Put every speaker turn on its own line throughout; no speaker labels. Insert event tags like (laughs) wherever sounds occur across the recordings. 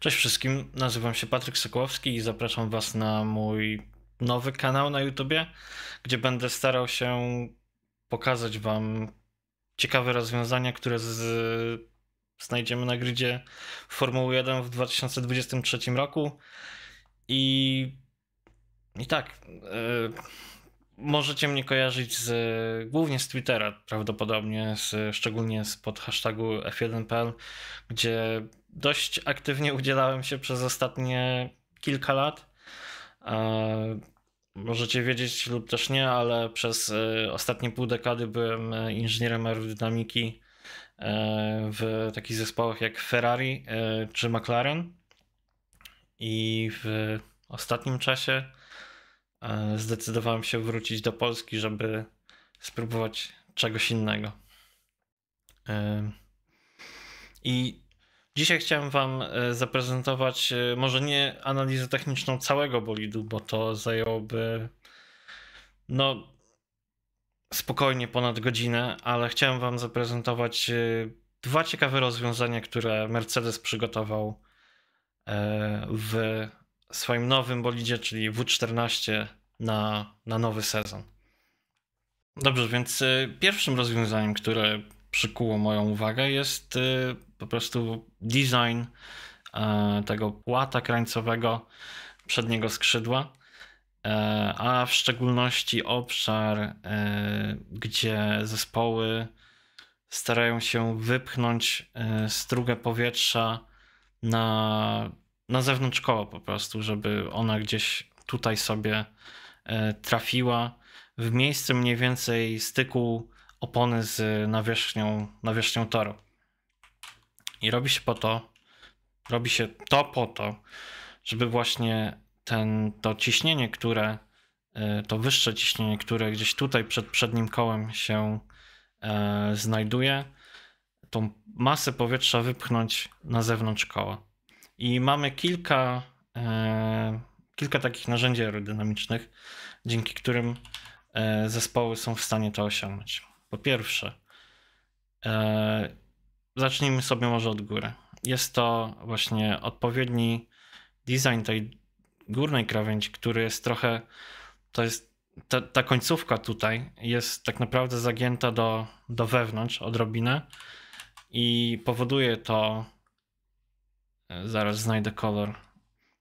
Cześć wszystkim, nazywam się Patryk Sokołowski i zapraszam Was na mój nowy kanał na YouTubie, gdzie będę starał się pokazać Wam ciekawe rozwiązania, które z... znajdziemy na gridzie Formuły 1 w 2023 roku. I, i tak. Y, możecie mnie kojarzyć z, głównie z Twittera prawdopodobnie, z, szczególnie z pod hashtagu F1.pl, gdzie dość aktywnie udzielałem się przez ostatnie kilka lat. E, możecie wiedzieć lub też nie, ale przez e, ostatnie pół dekady byłem e, inżynierem aerodynamiki w takich zespołach jak Ferrari czy McLaren. I w ostatnim czasie zdecydowałem się wrócić do Polski, żeby spróbować czegoś innego. I Dzisiaj chciałem Wam e, zaprezentować e, może nie analizę techniczną całego bolidu, bo to zajęłoby no spokojnie ponad godzinę, ale chciałem Wam zaprezentować e, dwa ciekawe rozwiązania, które Mercedes przygotował w swoim nowym bolidzie, czyli W14 na, na nowy sezon. Dobrze, więc pierwszym rozwiązaniem, które przykuło moją uwagę, jest po prostu design e, tego płata krańcowego przedniego skrzydła, e, a w szczególności obszar, e, gdzie zespoły starają się wypchnąć strugę powietrza na, na zewnątrz koła po prostu, żeby ona gdzieś tutaj sobie trafiła w miejsce mniej więcej styku opony z nawierzchnią, nawierzchnią toru. I robi się po to, robi się to po to, żeby właśnie ten, to ciśnienie, które, y, to wyższe ciśnienie, które gdzieś tutaj przed przednim kołem się e, znajduje, tą masę powietrza wypchnąć na zewnątrz koła. I mamy kilka, e, kilka takich narzędzi aerodynamicznych, dzięki którym e, zespoły są w stanie to osiągnąć. Po pierwsze, e, Zacznijmy sobie może od góry. Jest to właśnie odpowiedni design tej górnej krawędzi, który jest trochę, to jest ta, ta końcówka tutaj jest tak naprawdę zagięta do, do wewnątrz odrobinę i powoduje to, e, zaraz znajdę kolor,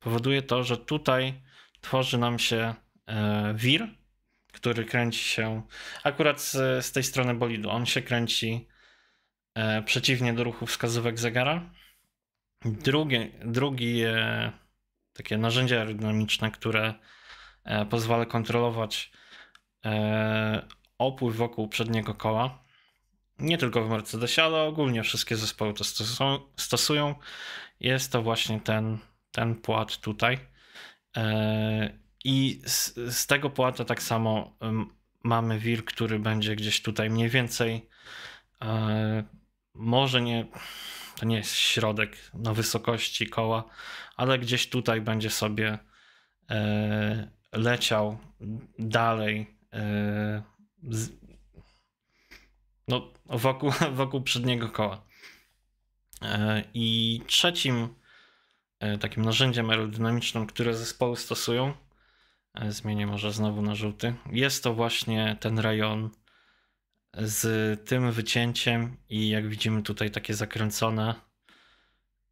powoduje to, że tutaj tworzy nam się e, wir, który kręci się akurat z, z tej strony bolidu. On się kręci E, przeciwnie do ruchu wskazówek zegara. Drugie, drugie e, takie narzędzie aerodynamiczne, które e, pozwala kontrolować opływ wokół przedniego koła. Nie tylko w Mercedesie, ale ogólnie wszystkie zespoły to stosują. Jest to właśnie ten, ten płat tutaj. I z, z tego płata tak samo mamy wir, który będzie gdzieś tutaj mniej więcej może nie, to nie jest środek na wysokości koła, ale gdzieś tutaj będzie sobie e, leciał dalej e, z, no, wokół, (laughs) wokół przedniego koła. E, I trzecim e, takim narzędziem aerodynamicznym, które zespoły stosują, e, zmienię może znowu na żółty, jest to właśnie ten rejon z tym wycięciem i jak widzimy tutaj takie zakręcone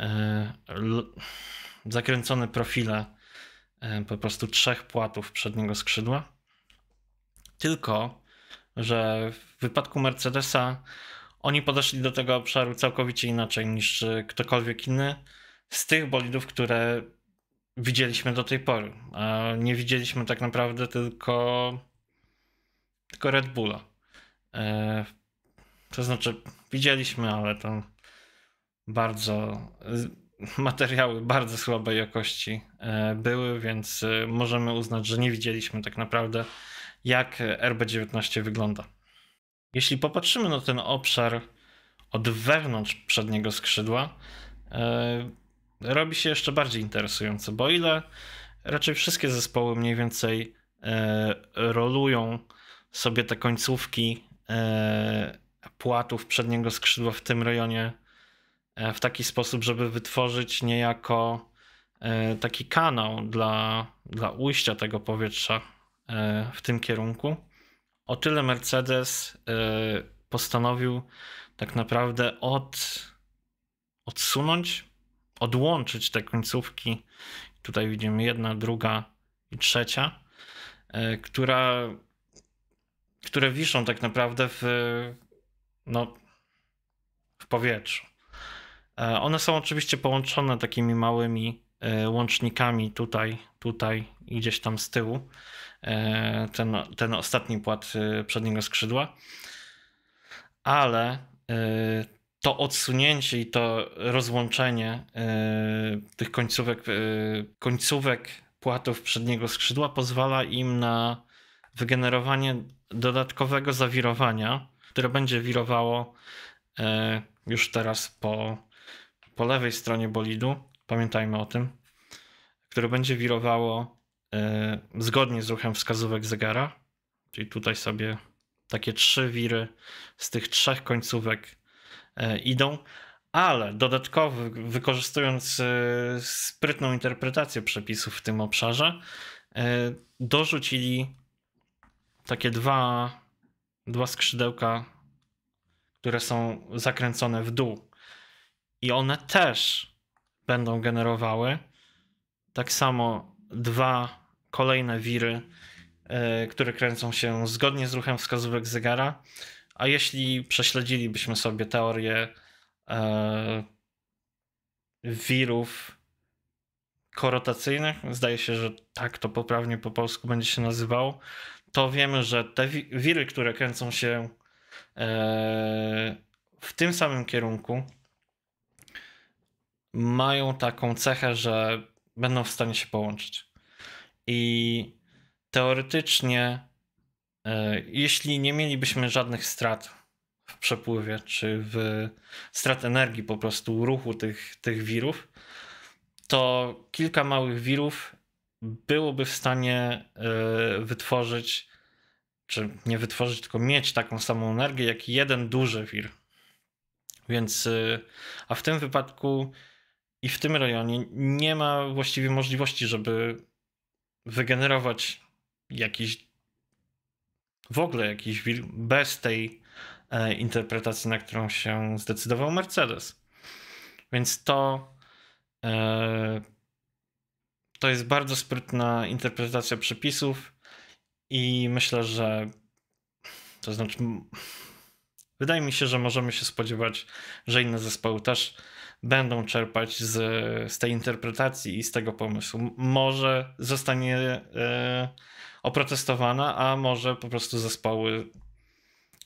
e, zakręcone profile e, po prostu trzech płatów przedniego skrzydła. Tylko, że w wypadku Mercedesa oni podeszli do tego obszaru całkowicie inaczej niż e, ktokolwiek inny z tych bolidów, które widzieliśmy do tej pory. A nie widzieliśmy tak naprawdę tylko, tylko Red Bulla. E, to znaczy, widzieliśmy, ale to bardzo y, materiały bardzo słabej jakości e, były, więc y, możemy uznać, że nie widzieliśmy tak naprawdę, jak RB19 wygląda. Jeśli popatrzymy na ten obszar od wewnątrz przedniego skrzydła, e, robi się jeszcze bardziej interesujące, bo ile raczej wszystkie zespoły mniej więcej rolują sobie te końcówki E, płatów przedniego skrzydła w tym rejonie e, w taki sposób, żeby wytworzyć niejako e, taki kanał dla, dla ujścia tego powietrza w tym kierunku. O tyle Mercedes postanowił tak naprawdę od, odsunąć, odłączyć te końcówki. Tutaj widzimy jedna, druga i trzecia, która które wiszą tak naprawdę w, no, w powietrzu. E, one są oczywiście połączone takimi małymi e, łącznikami tutaj, tutaj i gdzieś tam z tyłu. E, ten, ten ostatni płat przedniego skrzydła. Ale to odsunięcie i to rozłączenie tych końcówek, końcówek płatów przedniego skrzydła pozwala im na wygenerowanie dodatkowego zawirowania, które będzie wirowało e, już teraz po, po lewej stronie bolidu, pamiętajmy o tym, które będzie wirowało e, zgodnie z ruchem wskazówek zegara, czyli tutaj sobie takie trzy wiry z tych trzech końcówek e, idą, ale dodatkowo wykorzystując sprytną interpretację przepisów w tym obszarze, dorzucili takie dwa, dwa skrzydełka, które są zakręcone w dół. I one też będą generowały tak samo dwa kolejne wiry, e, które kręcą się zgodnie z ruchem wskazówek zegara. A jeśli prześledzilibyśmy sobie teorię e, wirów korotacyjnych, zdaje się, że tak to poprawnie po polsku będzie się nazywało, to wiemy, że te wiry, które kręcą się e, w tym samym kierunku, mają taką cechę, że będą w stanie się połączyć. I teoretycznie, e, jeśli nie mielibyśmy żadnych strat w przepływie, czy w strat energii po prostu ruchu tych, tych wirów, to kilka małych wirów byłoby w stanie e, wytworzyć, czy nie wytworzyć, tylko mieć taką samą energię jak jeden duży wir. Więc, e, a w tym wypadku i w tym rejonie nie ma właściwie możliwości, żeby wygenerować jakiś w ogóle jakiś wir bez tej e, interpretacji, na którą się zdecydował Mercedes. Więc to to jest bardzo sprytna interpretacja przepisów i myślę, że to znaczy wydaje mi się, że możemy się spodziewać, że inne zespoły też będą czerpać z, z tej interpretacji i z tego pomysłu. Może zostanie y, oprotestowana, a może po prostu zespoły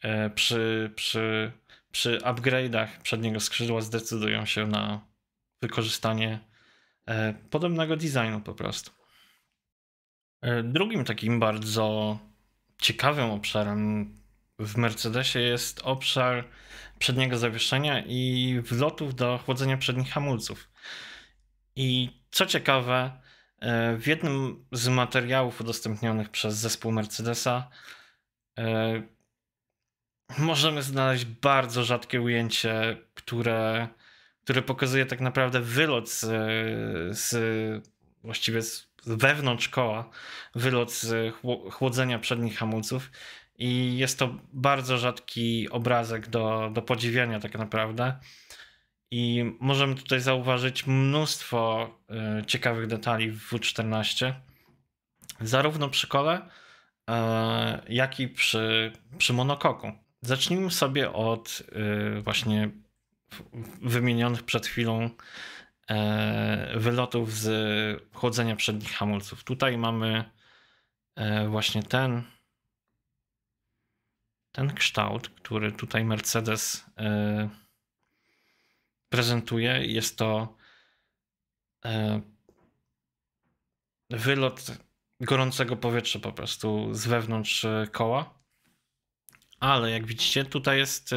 e, przy, przy, przy upgrade'ach przedniego skrzydła zdecydują się na wykorzystanie E, podobnego designu po prostu. E, drugim takim bardzo ciekawym obszarem w Mercedesie jest obszar przedniego zawieszenia i wlotów do chłodzenia przednich hamulców. I co ciekawe, e, w jednym z materiałów udostępnionych przez zespół Mercedesa możemy znaleźć bardzo rzadkie ujęcie, które który pokazuje tak naprawdę wylot z, z właściwie z wewnątrz koła, wylot z chłodzenia przednich hamulców. I jest to bardzo rzadki obrazek do, do podziwiania, tak naprawdę. I możemy tutaj zauważyć mnóstwo y, ciekawych detali w W14, zarówno przy kole, y, jak i przy, przy monokoku. Zacznijmy sobie od y, właśnie wymienionych przed chwilą e, wylotów z chłodzenia przednich hamulców. Tutaj mamy e, właśnie ten ten kształt, który tutaj Mercedes e, prezentuje. Jest to wylot gorącego powietrza po prostu z wewnątrz koła. Ale jak widzicie, tutaj jest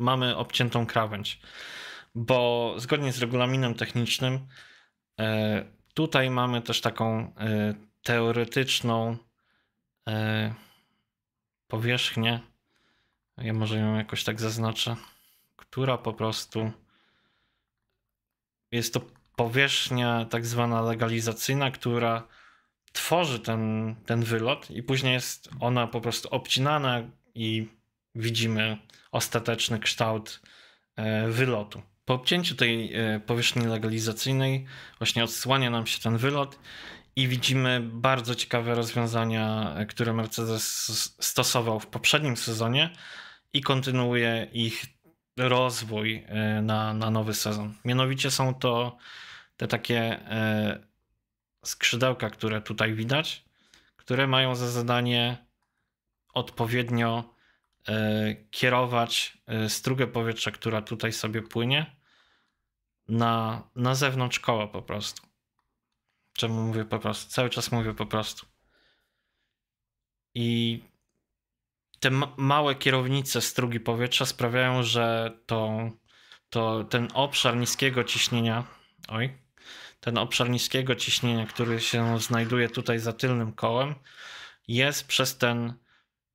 mamy obciętą krawędź. Bo zgodnie z regulaminem technicznym, e, tutaj mamy też taką e, teoretyczną e, powierzchnię. Ja może ją jakoś tak zaznaczę, która po prostu jest to powierzchnia tak zwana legalizacyjna, która tworzy ten, ten wylot i później jest ona po prostu obcinana i widzimy ostateczny kształt e, wylotu. Po obcięciu tej e, powierzchni legalizacyjnej właśnie odsłania nam się ten wylot i widzimy bardzo ciekawe rozwiązania, e, które Mercedes stosował w poprzednim sezonie i kontynuuje ich rozwój na, na nowy sezon. Mianowicie są to te takie skrzydełka, które tutaj widać, które mają za zadanie odpowiednio E, kierować e, strugę powietrza, która tutaj sobie płynie, na, na zewnątrz koła po prostu. Czemu mówię po prostu? Cały czas mówię po prostu. I te ma małe kierownice strugi powietrza sprawiają, że to, to ten obszar niskiego ciśnienia, oj, ten obszar niskiego ciśnienia, który się znajduje tutaj za tylnym kołem, jest przez ten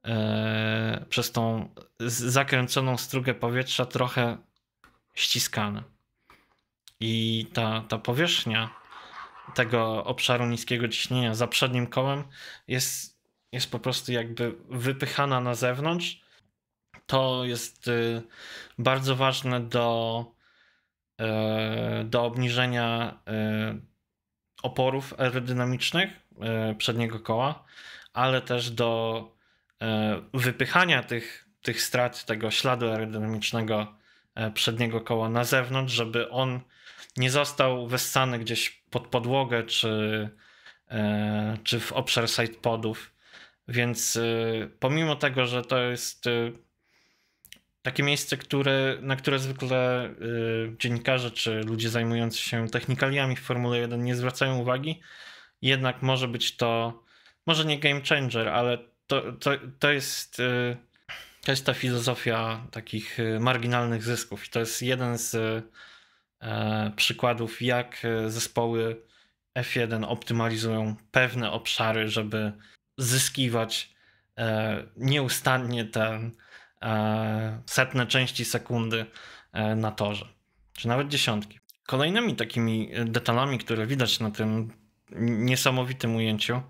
E, przez tą zakręconą strugę powietrza trochę ściskany. I ta, ta powierzchnia tego obszaru niskiego ciśnienia za przednim kołem jest, jest po prostu jakby wypychana na zewnątrz. To jest y, bardzo ważne do, e, do obniżenia e, oporów aerodynamicznych przedniego koła, ale też do E, wypychania tych, tych strat, tego śladu aerodynamicznego e, przedniego koła na zewnątrz, żeby on nie został wessany gdzieś pod podłogę czy, e, czy w obszar sidepodów. Więc pomimo tego, że to jest takie miejsce, które, na które zwykle dziennikarze czy ludzie zajmujący się technikaliami w Formule 1 nie zwracają uwagi, jednak może być to może nie game changer, ale to, to, to jest. Y, to jest ta filozofia takich y, marginalnych zysków. I to jest jeden z y, e, przykładów, jak zespoły F1 optymalizują pewne obszary, żeby zyskiwać e, nieustannie te e, setne części sekundy na torze, czy nawet dziesiątki. Kolejnymi takimi detalami, które widać na tym niesamowitym ujęciu,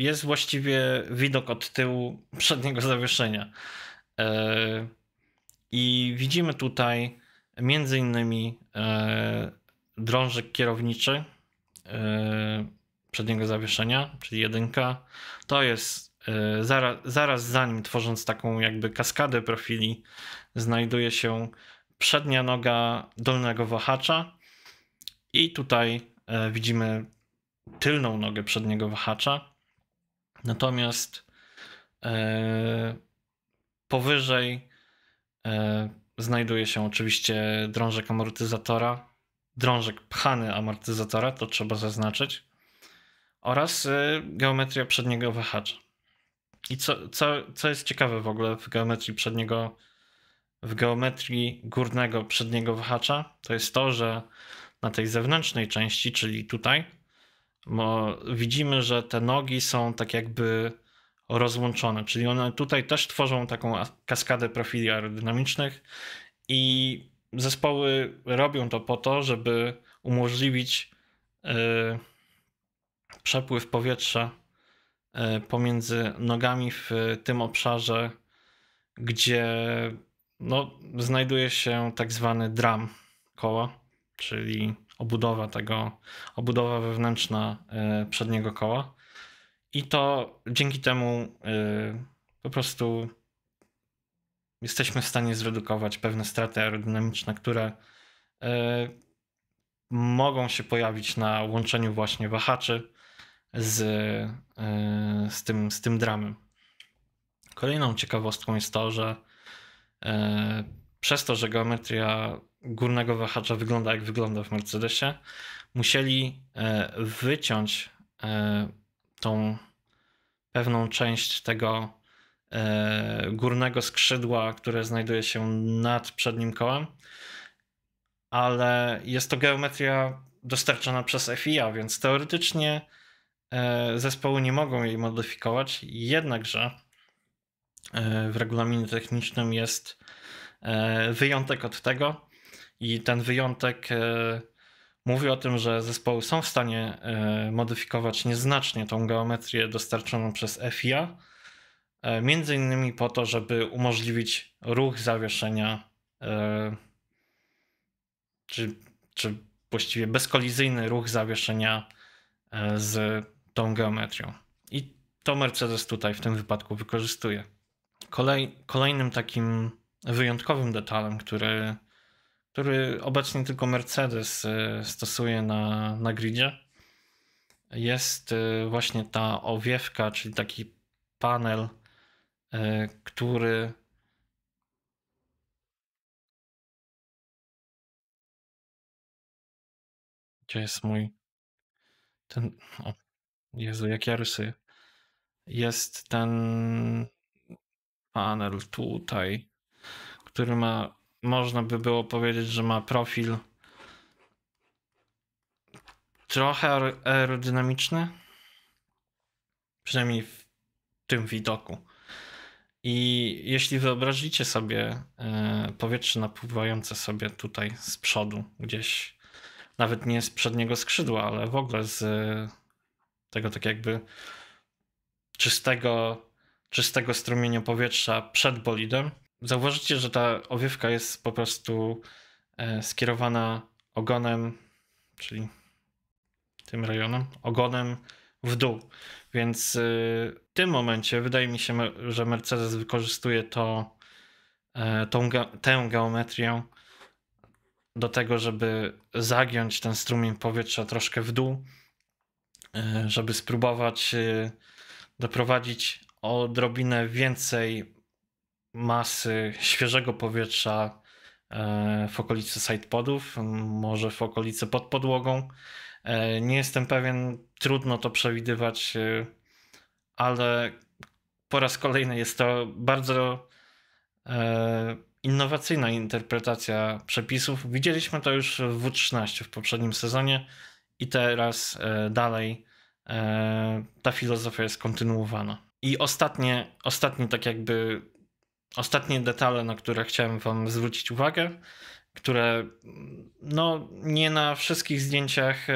jest właściwie widok od tyłu przedniego zawieszenia. E, I widzimy tutaj między innymi e, drążek kierowniczy e, przedniego zawieszenia, czyli jedynka. To jest zaraz, zaraz za nim, tworząc taką jakby kaskadę profili, znajduje się przednia noga dolnego wahacza i tutaj widzimy tylną nogę przedniego wahacza. Natomiast e, powyżej e, znajduje się oczywiście drążek amortyzatora, drążek pchany amortyzatora, to trzeba zaznaczyć, oraz e, geometria przedniego wahacza. I co, co, co jest ciekawe w ogóle w geometrii przedniego, w geometrii górnego przedniego wahacza, to jest to, że na tej zewnętrznej części, czyli tutaj, widzimy, że te nogi są tak jakby rozłączone, czyli one tutaj też tworzą taką kaskadę profili aerodynamicznych i zespoły robią to po to, żeby umożliwić yy, przepływ powietrza yy, pomiędzy nogami w tym obszarze, gdzie no, znajduje się tak zwany dram koła, czyli obudowa tego, obudowa wewnętrzna e, przedniego koła. I to dzięki temu e, po prostu jesteśmy w stanie zredukować pewne straty aerodynamiczne, które e, mogą się pojawić na łączeniu właśnie wahaczy z, z, tym, z tym dramem. Kolejną ciekawostką jest to, że przez to, że geometria górnego wahacza wygląda jak wygląda w Mercedesie, musieli e, wyciąć e, tą pewną część tego e, górnego skrzydła, które znajduje się nad przednim kołem, ale jest to geometria dostarczona przez FIA, więc teoretycznie zespoły nie mogą jej modyfikować, jednakże w regulaminie technicznym jest wyjątek od tego i ten wyjątek e, mówi o tym, że zespoły są w stanie e, modyfikować nieznacznie tą geometrię dostarczoną przez FIA, e, między innymi po to, żeby umożliwić ruch zawieszenia, czy, czy właściwie bezkolizyjny ruch zawieszenia z tą geometrią. I to Mercedes tutaj w tym wypadku wykorzystuje. Kolej, kolejnym takim wyjątkowym detalem, który który obecnie tylko Mercedes y, stosuje na, na gridzie, jest y, właśnie ta owiewka, czyli taki panel, y, który Gdzie jest mój ten. O, Jezu, jak ja rysuję. Jest ten panel tutaj, który ma można by było powiedzieć, że ma profil trochę aerodynamiczny, przynajmniej w tym widoku. I jeśli wyobrazicie sobie e, powietrze napływające sobie tutaj z przodu, gdzieś nawet nie z przedniego skrzydła, ale w ogóle z e, tego tak jakby czystego, czystego strumienia powietrza przed bolidem, zauważycie, że ta owiewka jest po prostu e, skierowana ogonem, czyli tym rejonem, ogonem w dół. Więc e, w tym momencie wydaje mi się, że Mercedes wykorzystuje to, e, tą, tę geometrię do tego, żeby zagiąć ten strumień powietrza troszkę w dół, żeby spróbować doprowadzić odrobinę więcej masy świeżego powietrza e, w okolice sidepodów, może w okolicy pod podłogą. E, nie jestem pewien, trudno to przewidywać, e, ale po raz kolejny jest to bardzo innowacyjna interpretacja przepisów. Widzieliśmy to już w W13 w poprzednim sezonie i teraz dalej ta filozofia jest kontynuowana. I ostatnie, ostatni tak jakby ostatnie detale, na które chciałem Wam zwrócić uwagę, które no, nie na wszystkich zdjęciach e,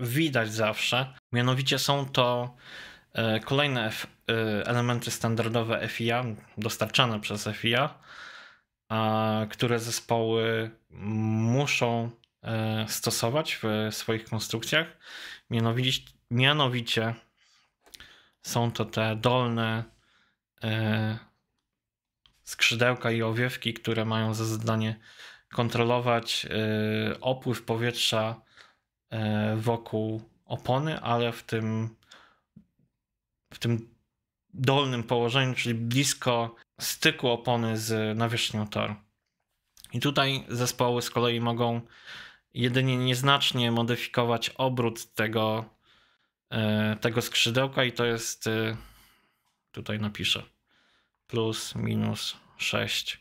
widać zawsze. Mianowicie są to e, kolejne e, elementy standardowe FIA, dostarczane przez FIA, które zespoły muszą stosować w swoich konstrukcjach. Mianowicie, mianowicie są to te dolne skrzydełka i owiewki, które mają za zadanie kontrolować y, opływ powietrza y, wokół opony, ale w tym, w tym dolnym położeniu, czyli blisko styku opony z nawierzchnią toru. I tutaj zespoły z kolei mogą jedynie nieznacznie modyfikować obrót tego, y, tego skrzydełka, i to jest tutaj napiszę plus minus 6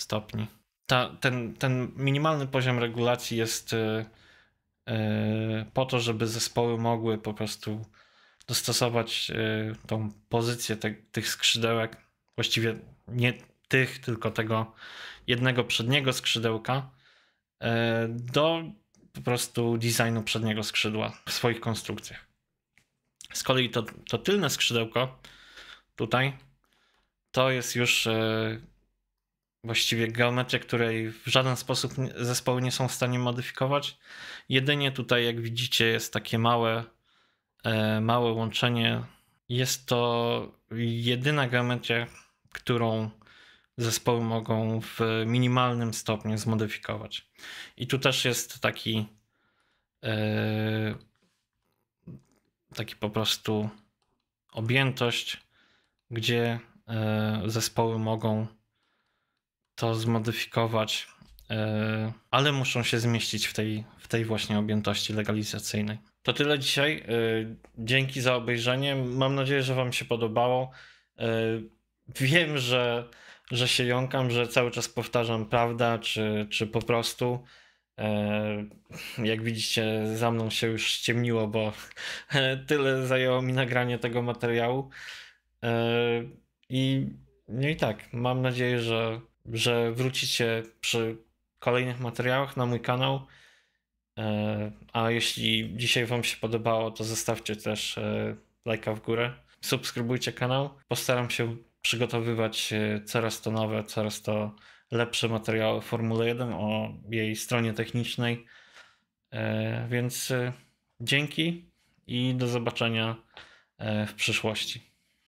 stopni. Ta, ten, ten minimalny poziom regulacji jest e, e, po to, żeby zespoły mogły po prostu dostosować e, tą pozycję te, tych skrzydełek, właściwie nie tych, tylko tego jednego przedniego skrzydełka do po prostu designu przedniego skrzydła w swoich konstrukcjach. Z kolei to, to tylne skrzydełko tutaj to jest już e, właściwie geometria, której w żaden sposób zespoły nie są w stanie modyfikować. Jedynie tutaj, jak widzicie, jest takie małe, e, małe łączenie. Jest to jedyna geometria, którą zespoły mogą w minimalnym stopniu zmodyfikować. I tu też jest taki e, taki po prostu objętość, gdzie E, zespoły mogą to zmodyfikować, e, ale muszą się zmieścić w tej, w tej właśnie objętości legalizacyjnej. To tyle dzisiaj. E, dzięki za obejrzenie. Mam nadzieję, że Wam się podobało. Wiem, że, że się jąkam, że cały czas powtarzam prawda, czy, czy po prostu. Jak widzicie, za mną się już ściemniło, bo (laughs) tyle zajęło mi nagranie tego materiału. I no i tak, mam nadzieję, że, że wrócicie przy kolejnych materiałach na mój kanał. E, a jeśli dzisiaj Wam się podobało, to zostawcie też e, lajka w górę. Subskrybujcie kanał. Postaram się przygotowywać e, coraz to nowe, coraz to lepsze materiały Formuły 1 o jej stronie technicznej. Więc dzięki i do zobaczenia w przyszłości.